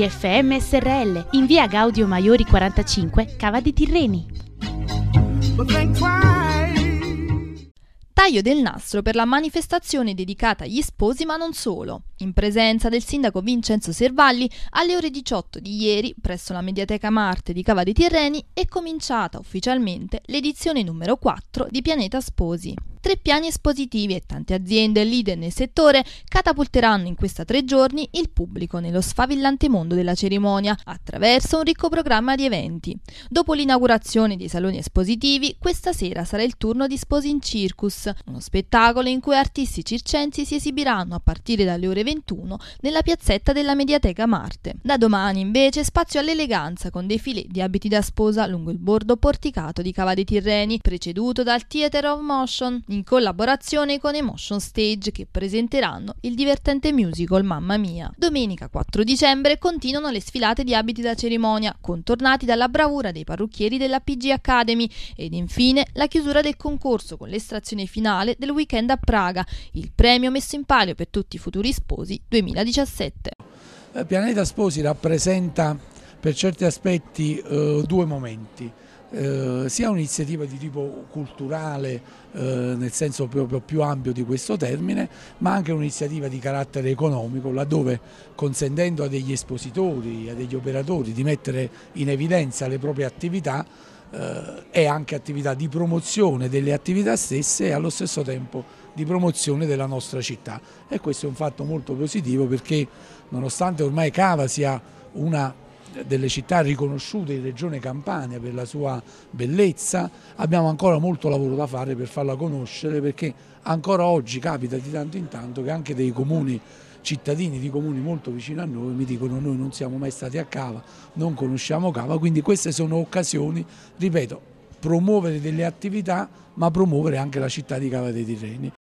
IFM SRL in via Gaudio Maiori 45, Cava di Tirreni. Taglio del nastro per la manifestazione dedicata agli sposi ma non solo. In presenza del sindaco Vincenzo Servalli, alle ore 18 di ieri, presso la Mediateca Marte di Cava dei Tirreni, è cominciata ufficialmente l'edizione numero 4 di Pianeta Sposi. Tre piani espositivi e tante aziende leader nel settore catapulteranno in questi tre giorni il pubblico nello sfavillante mondo della cerimonia attraverso un ricco programma di eventi. Dopo l'inaugurazione dei saloni espositivi, questa sera sarà il turno di Sposi in Circus, uno spettacolo in cui artisti circensi si esibiranno a partire dalle ore 21 nella piazzetta della Mediateca Marte. Da domani invece spazio all'eleganza con dei filet di abiti da sposa lungo il bordo porticato di Cava dei Tirreni, preceduto dal Theater of Motion in collaborazione con Emotion Stage che presenteranno il divertente musical Mamma Mia. Domenica 4 dicembre continuano le sfilate di abiti da cerimonia, contornati dalla bravura dei parrucchieri della PG Academy ed infine la chiusura del concorso con l'estrazione finale del weekend a Praga, il premio messo in palio per tutti i futuri sposi 2017. Eh, Pianeta Sposi rappresenta per certi aspetti eh, due momenti. Eh, sia un'iniziativa di tipo culturale eh, nel senso proprio più ampio di questo termine, ma anche un'iniziativa di carattere economico laddove consentendo a degli espositori, a degli operatori di mettere in evidenza le proprie attività eh, è anche attività di promozione delle attività stesse e allo stesso tempo di promozione della nostra città e questo è un fatto molto positivo perché nonostante ormai Cava sia una delle città riconosciute in Regione Campania per la sua bellezza, abbiamo ancora molto lavoro da fare per farla conoscere perché ancora oggi capita di tanto in tanto che anche dei comuni cittadini di comuni molto vicini a noi mi dicono noi non siamo mai stati a Cava, non conosciamo Cava, quindi queste sono occasioni, ripeto, promuovere delle attività ma promuovere anche la città di Cava dei Tirreni